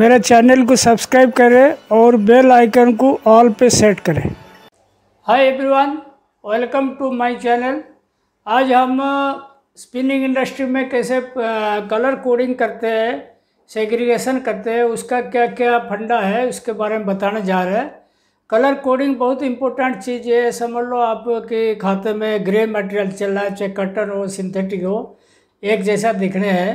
मेरे चैनल को सब्सक्राइब करें और बेल आइकन को ऑल पे सेट करें hi everyone welcome to my channel आज हम स्पिनिंग इंडस्ट्री में कैसे कलर कोडिंग करते हैं सेग्रीगेशन करते हैं उसका क्या क्या फंडा है उसके बारे में बताने जा रहे हैं कलर कोडिंग बहुत इंपॉर्टेंट चीज़ है समझ लो आपके खाते में ग्रे मटेरियल चल रहा है चाहे कटन हो सिंथेटिक हो एक जैसा दिखने हैं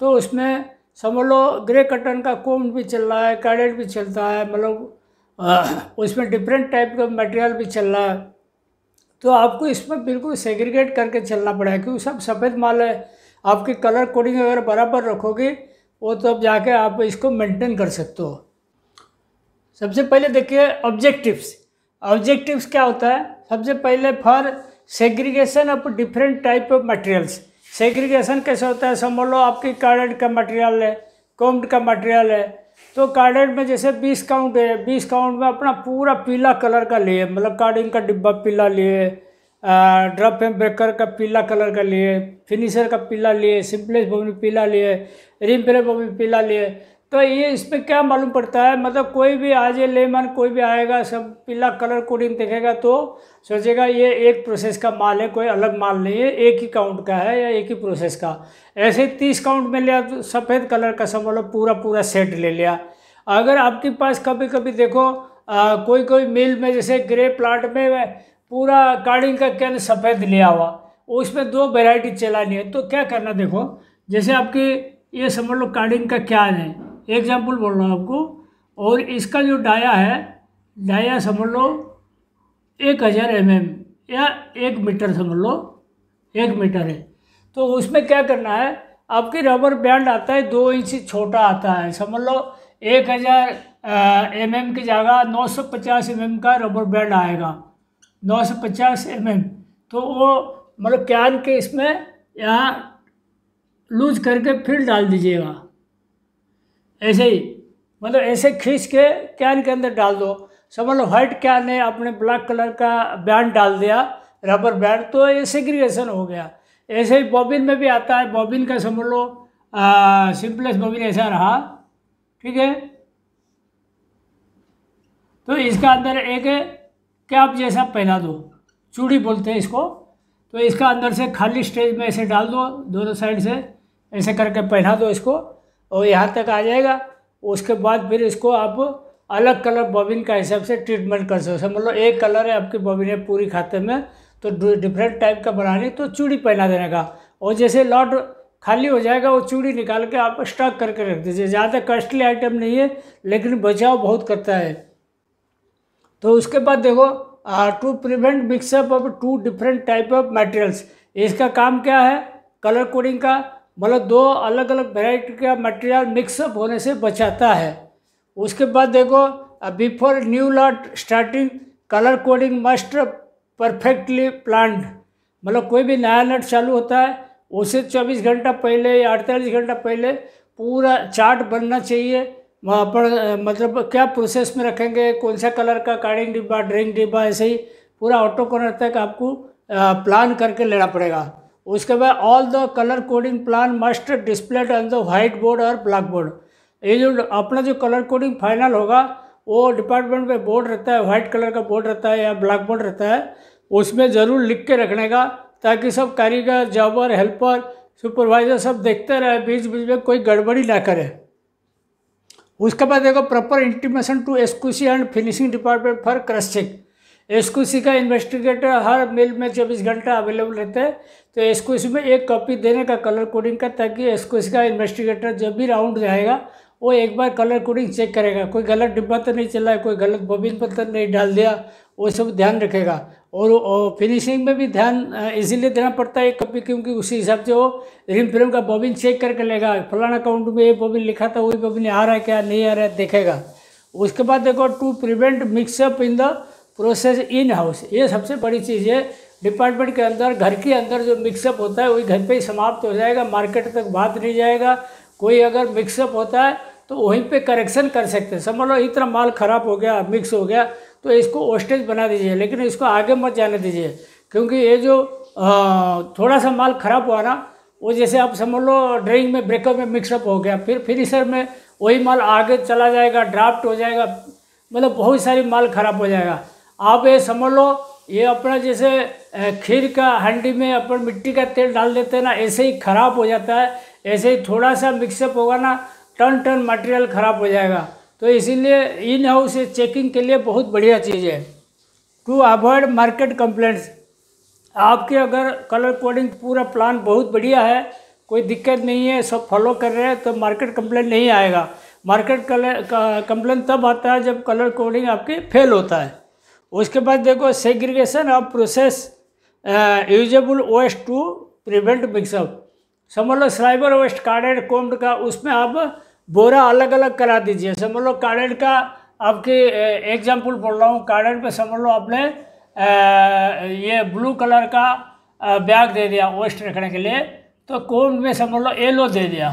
तो उसमें समझ लो ग्रे कटन का कोम भी चल रहा है कैडेट भी चलता है मतलब उसमें डिफरेंट टाइप का मटेरियल भी चल रहा है तो आपको इसमें बिल्कुल सेग्रीगेट करके चलना पड़ेगा क्योंकि सब सफ़ेद माल है आपकी कलर कोडिंग अगर बराबर रखोगे वो तो अब जाके आप इसको मेंटेन कर सकते हो सबसे पहले देखिए ऑब्जेक्टिव्स ऑब्जेक्टिव्स क्या होता है सबसे पहले for segregation of different type of materials segregation कैसे होता है समझ लो आपकी कार्डेड का मटेरियल है कॉम्ड का मटेरियल है तो कार्डेड में जैसे बीस काउंट है बीस काउंट में अपना पूरा पीला कलर का लिए मतलब कार्डिंग का डिब्बा पीला लिए ड्रप एम ब्रेकर का पीला कलर का लिए फिनिशर का पीला लिए सिंपलेस बॉबी पीला लिए रिम प्रे बॉबी पीला लिए तो ये इसमें क्या मालूम पड़ता है मतलब कोई भी आज ये लेमन कोई भी आएगा सब पीला कलर कोडिंग देखेगा तो सोचेगा ये एक प्रोसेस का माल है कोई अलग माल नहीं है एक ही काउंट का है या एक ही प्रोसेस का ऐसे तीस काउंट में लिया तो सफ़ेद कलर का सब मतलब पूरा पूरा सेट ले लिया अगर आपके पास कभी कभी देखो आ, कोई कोई मिल में जैसे ग्रे प्लाट में पूरा कार्डिंग का कैन सफ़ेद लिया हुआ उसमें दो वेराइटी चलानी है तो क्या करना देखो जैसे आपकी ये समझ लो कार्डिंग का क्या है एग्जाम्पल बोल रहा हूँ आपको और इसका जो डाया है डाया समझ लो एक हज़ार एम एम या एक मीटर समझ लो एक मीटर है तो उसमें क्या करना है आपकी रबर बैंड आता है दो इंच छोटा आता है समझ लो एक हज़ार एम एम की जगह नौ सौ पचास एम एम का रबर बैंड आएगा नौ सौ पचास एम एम तो वो मतलब कैन के इसमें यहाँ लूज करके फिर डाल दीजिएगा ऐसे ही मतलब ऐसे खींच के कैन के अंदर डाल दो समझ लो व्हाइट कैन ने अपने ब्लैक कलर का बैंड डाल दिया रबर बैंड तो ये सेग्रीगेशन हो गया ऐसे ही बॉबिन में भी आता है बॉबिन का समझ लो सिंपलेस्ट बॉबिन ऐसा रहा ठीक है तो इसका अंदर एक कैप जैसा पहना दो चूड़ी बोलते हैं इसको तो इसका अंदर से खाली स्टेज में ऐसे डाल दो दोनों साइड से ऐसे करके पहना दो इसको और यहाँ तक आ जाएगा उसके बाद फिर इसको आप अलग कलर बॉबिन का हिसाब से ट्रीटमेंट कर सकते हो मतलब एक कलर है आपकी बॉबिन है पूरी खाते में तो डिफरेंट टाइप का बनाने तो चूड़ी पहना देने का और जैसे लॉट खाली हो जाएगा वो चूड़ी निकाल के आप स्टॉक करके रख दीजिए ज़्यादा कॉस्टली आइटम नहीं है लेकिन बचाव बहुत करता है तो उसके बाद देखो to prevent mix up of two different type of materials इसका काम क्या है कलर कोडिंग का मतलब दो अलग अलग वेराइटी का मटेरियल मिक्सअप होने से बचाता है उसके बाद देखो before new lot starting colour coding must perfectly planned मतलब कोई भी नया नट चालू होता है उसे 24 घंटा पहले या अड़तालीस घंटा पहले पूरा चार्ट बनना चाहिए वहाँ पर मतलब क्या प्रोसेस में रखेंगे कौन सा कलर का कार्डिंग डिब्बा ड्रिंक डिब्बा ऐसे ही पूरा ऑटो कॉर्नर तक आपको प्लान करके लेना पड़ेगा उसके बाद all the colour coding plan must displayed on the white board और ब्लैक बोर्ड ये जो अपना जो कलर कोडिंग फाइनल होगा वो डिपार्टमेंट में बोर्ड रहता है वाइट कलर का बोर्ड रहता है या ब्लैक बोर्ड रहता है उसमें ज़रूर लिख के रखने का ताकि सब कारीगर जॉबर हेल्पर सुपरवाइज़र सब देखते रहे बीच बीच में कोई गड़बड़ी ना करे उसके बाद देखो proper intimation to SQC and finishing department for crushing SQC का इन्वेस्टिगेटर हर मिल में चौबीस घंटा अवेलेबल रहते हैं तो इसको इसमें एक कॉपी देने का कलर कोडिंग का ताकि इसको इसका इन्वेस्टिगेटर जब भी राउंड जाएगा वो एक बार कलर कोडिंग चेक करेगा कोई गलत डिब्बा तो नहीं चला है कोई गलत बबिन पर तो नहीं डाल दिया वो सब ध्यान रखेगा और, और फिनिशिंग में भी ध्यान इजीलिए देना पड़ता है एक कॉपी क्योंकि उसी हिसाब से वो रिम फ्रेम का बॉबिन चेक करके लेगा फलाना अकाउंट में ये बॉबिन लिखा था वही बॉबिन आ रहा है क्या नहीं आ रहा है देखेगा उसके बाद देखो to prevent mix up in the process in house ये सबसे बड़ी चीज़ है डिपार्टमेंट के अंदर घर के अंदर जो मिक्सअप होता है वही घर पे ही समाप्त हो जाएगा मार्केट तक बात नहीं जाएगा कोई अगर मिक्सअप होता है तो वहीं पे करेक्शन कर सकते हैं समझ लो इतना माल ख़राब हो गया मिक्स हो गया तो इसको ओस्टेज बना दीजिए लेकिन इसको आगे मत जाने दीजिए क्योंकि ये जो आ, थोड़ा सा माल ख़राब हुआ ना वो जैसे आप समझ लो ड्रिंग में ब्रेकअप में मिक्सअप हो गया फिर फिनिशर में वही माल आगे चला जाएगा ड्राफ्ट हो जाएगा मतलब बहुत सारी माल ख़राब हो जाएगा आप ये समझ लो ये अपना जैसे खीर का हंडी में अपन मिट्टी का तेल डाल देते हैं ना ऐसे ही ख़राब हो जाता है ऐसे ही थोड़ा सा मिक्सअप होगा ना टन टन मटेरियल ख़राब हो जाएगा तो इसीलिए इन हाउस चेकिंग के लिए बहुत बढ़िया चीज़ है टू अवॉइड मार्केट कंप्लेंट्स आपके अगर कलर कोडिंग पूरा प्लान बहुत बढ़िया है कोई दिक्कत नहीं है सब फॉलो कर रहे हैं तो मार्केट कंप्लेंट नहीं आएगा मार्केट कलर कंप्लेंट तब आता है जब कलर कोडिंग आपके फेल होता है उसके बाद देखो segregation of process usable waste to prevent mix up समझ लो स्लाइबर वेस्ट कार्डेड कोम्ड का उसमें आप बोरा अलग अलग करा दीजिए समझ लो कार्डेड का आपके एग्जाम्पल uh, बोल रहा हूँ कार्डेड पे समझ लो आपने uh, ये ब्लू कलर का बैग uh, दे दिया वेस्ट रखने के लिए तो कोम्ड में समझ लो येलो दे दिया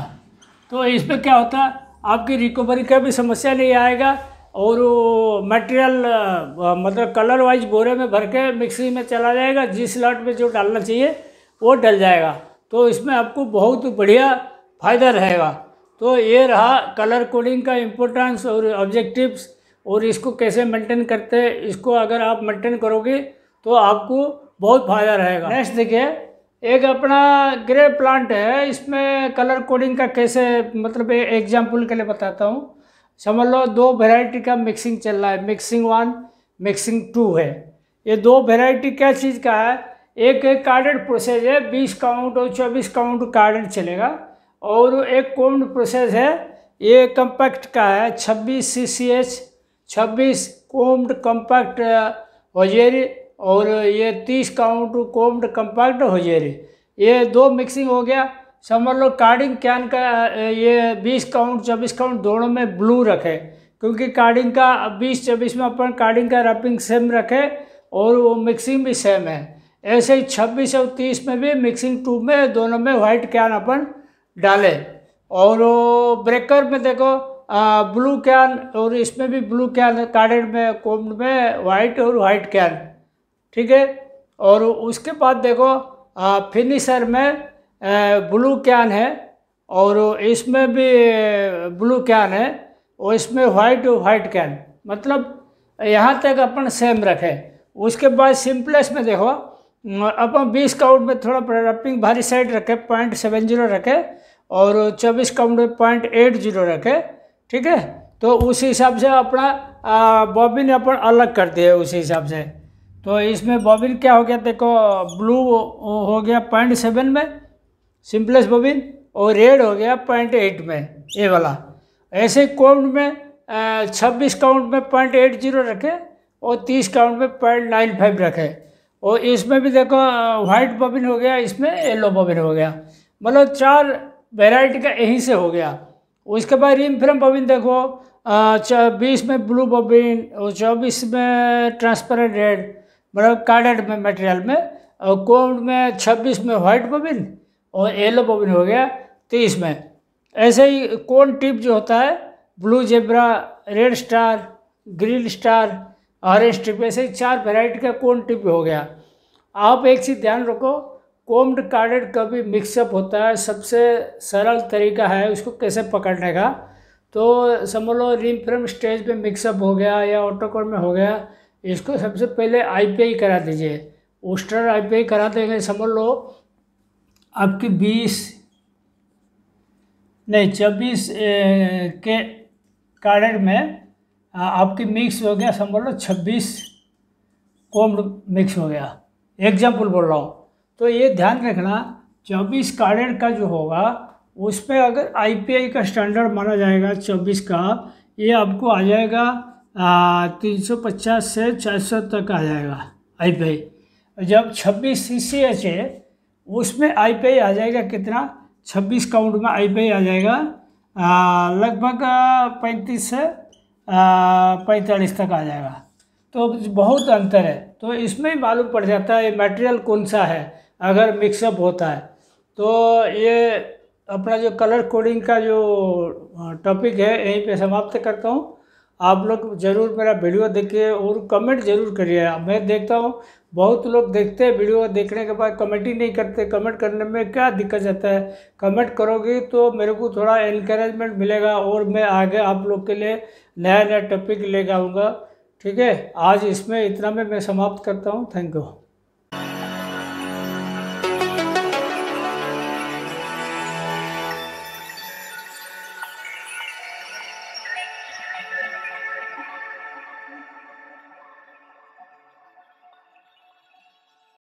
तो इसमें क्या होता है आपकी रिकवरी का भी समस्या नहीं आएगा और वो मटेरियल मतलब कलर वाइज बोरे में भर के मिक्सी में चला जाएगा जिस लॉट में जो डालना चाहिए वो डल जाएगा तो इसमें आपको बहुत बढ़िया फ़ायदा रहेगा तो ये रहा कलर कोडिंग का इम्पोर्टेंस और ऑब्जेक्टिव्स और इसको कैसे मेंटेन करते हैं इसको अगर आप मेंटेन करोगे तो आपको बहुत फ़ायदा रहेगा नेक्स्ट देखिए एक अपना ग्रे प्लांट है इसमें कलर कोडिंग का कैसे मतलब एग्जाम्पल के लिए बताता हूँ समझ लो दो वेराइटी का मिक्सिंग चल रहा है मिक्सिंग वन मिक्सिंग टू है ये दो वेराइटी क्या चीज़ का है एक एक कार्डेड प्रोसेस है बीस काउंट और चौबीस काउंट कार्डेड चलेगा और एक कोम्ड प्रोसेस है ये कंपैक्ट का है छब्बीस सी सी एच छब्बीस कोम्ड कम्पैक्ट होजेरी और ये तीस काउंट कोम्ड कम्पैक्ट होजेरी ये दो मिक्सिंग हो गया समझ लो कार्डिंग कैन का ये बीस काउंट चौबीस काउंट दोनों में ब्लू रखे क्योंकि कार्डिंग का बीस चौबीस में अपन कार्डिंग का रैपिंग सेम रखे और वो मिक्सिंग भी सेम है ऐसे ही छब्बीस और तीस में भी मिक्सिंग टू में दोनों में वाइट कैन अपन डाले और वो ब्रेकर में देखो आ, ब्लू कैन और इसमें भी ब्लू कैन कार्डेड में कोम्ड में वाइट और वाइट कैन ठीक है और उसके बाद देखो आ, फिनिशर में ब्लू कैन है और इसमें भी ब्लू कैन है और इसमें वाइट वाइट कैन मतलब यहाँ तक अपन सेम रखें उसके बाद सिंपलेस में देखो अपन बीस काउंट में थोड़ा रपिंग भारी साइड रखें पॉइंट सेवन जीरो रखें और चौबीस काउंट में पॉइंट एट जीरो रखें ठीक है तो उस हिसाब से अपना बॉबिन अपन अलग कर दिए उस हिसाब से तो इसमें बॉबिन क्या हो गया देखो ब्लू हो गया पॉइंट सेवन में सिंपलेस बोबिन और रेड हो गया पॉइंट एट में ये वाला ऐसे काउंट में छब्बीस काउंट में पॉइंट एट जीरो रखे और तीस काउंट में पॉइंट नाइन फाइव रखें और इसमें भी देखो वाइट बबिन हो गया इसमें येलो बबिन हो गया मतलब चार वेराइटी का यहीं से हो गया उसके बाद रिम फ्रम बबिन देखो बीस में ब्लू बबिन और चौबीस में ट्रांसपेरेंट रेड मतलब कार्डेड में मटेरियल में और कोम्ड में छब्बीस में वाइट बबिन और येलो बॉबिन हो गया तीस में ऐसे ही कौन टिप जो होता है blue zebra red star green star orange tip ऐसे चार वेराइटी का कौन टिप हो गया आप एक चीज़ ध्यान रखो कोम्ड कार्डेड का भी मिक्सअप होता है सबसे सरल तरीका है उसको कैसे पकड़ने का तो समझ लो रिम फ्रम स्टेज पे मिक्सअप हो गया या ऑटोकोड में हो गया इसको सबसे पहले आईपीआई करा दीजिए उस्टर आईपीआई करा देंगे समझ लो आपकी बीस नहीं चौबीस के कारण में आपकी मिक्स हो गया समझ लो छब्बीस कोम्ड मिक्स हो गया एग्जाम्पल बोल रहा हूँ तो ये ध्यान रखना चौबीस कार्डेड का जो होगा उस पर अगर आईपीआई का स्टैंडर्ड माना जाएगा चौबीस का ये आपको आ जाएगा तीन सौ पचास से चार सौ तक आ जाएगा आईपीआई जब छब्बीस सी सी एच है उसमें आई पी आई आ जाएगा कितना छब्बीस काउंट में आई आ जाएगा लगभग पैंतीस से पैंतालीस तक आ जाएगा तो बहुत अंतर है तो इसमें ही मालूम पड़ जाता है मटेरियल कौन सा है अगर मिक्सअप होता है तो ये अपना जो कलर कोडिंग का जो टॉपिक है यहीं पे समाप्त करता हूँ आप लोग ज़रूर मेरा वीडियो देखिए और कमेंट ज़रूर करिए मैं देखता हूँ बहुत लोग देखते हैं वीडियो देखने के बाद कमेंट ही नहीं करते कमेंट करने में क्या दिक्कत जाता है कमेंट करोगे तो मेरे को थोड़ा इनक्रेजमेंट मिलेगा और मैं आगे आप लोग के लिए नया नया टॉपिक लेकर आऊँगा ठीक है आज इसमें इतना में मैं समाप्त करता हूँ थैंक यू